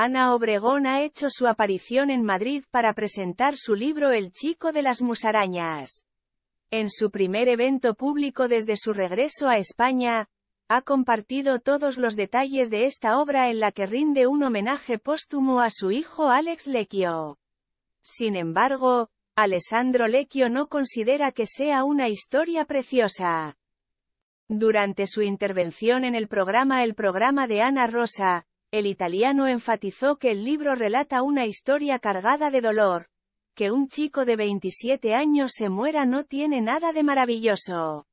Ana Obregón ha hecho su aparición en Madrid para presentar su libro El chico de las musarañas. En su primer evento público desde su regreso a España, ha compartido todos los detalles de esta obra en la que rinde un homenaje póstumo a su hijo Alex Lecchio. Sin embargo, Alessandro Lecchio no considera que sea una historia preciosa. Durante su intervención en el programa El programa de Ana Rosa, el italiano enfatizó que el libro relata una historia cargada de dolor. Que un chico de 27 años se muera no tiene nada de maravilloso.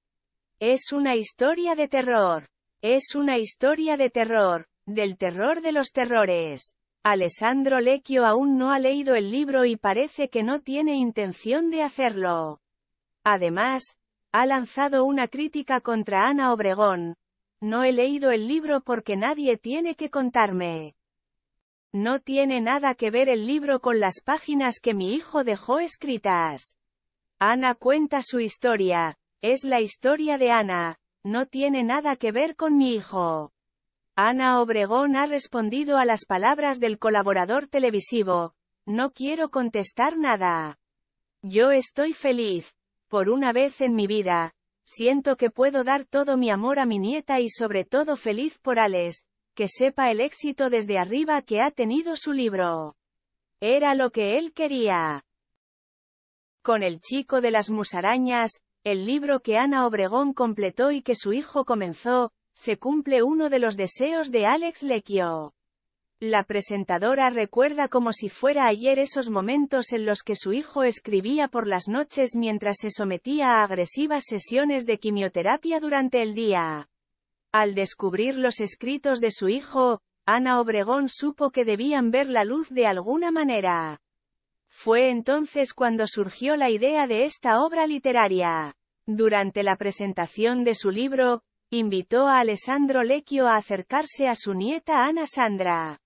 Es una historia de terror. Es una historia de terror, del terror de los terrores. Alessandro Lecchio aún no ha leído el libro y parece que no tiene intención de hacerlo. Además, ha lanzado una crítica contra Ana Obregón, no he leído el libro porque nadie tiene que contarme. No tiene nada que ver el libro con las páginas que mi hijo dejó escritas. Ana cuenta su historia. Es la historia de Ana. No tiene nada que ver con mi hijo. Ana Obregón ha respondido a las palabras del colaborador televisivo. No quiero contestar nada. Yo estoy feliz. Por una vez en mi vida, Siento que puedo dar todo mi amor a mi nieta y sobre todo feliz por Alex, que sepa el éxito desde arriba que ha tenido su libro. Era lo que él quería. Con el chico de las musarañas, el libro que Ana Obregón completó y que su hijo comenzó, se cumple uno de los deseos de Alex Lequio. La presentadora recuerda como si fuera ayer esos momentos en los que su hijo escribía por las noches mientras se sometía a agresivas sesiones de quimioterapia durante el día. Al descubrir los escritos de su hijo, Ana Obregón supo que debían ver la luz de alguna manera. Fue entonces cuando surgió la idea de esta obra literaria. Durante la presentación de su libro, invitó a Alessandro Lecchio a acercarse a su nieta Ana Sandra.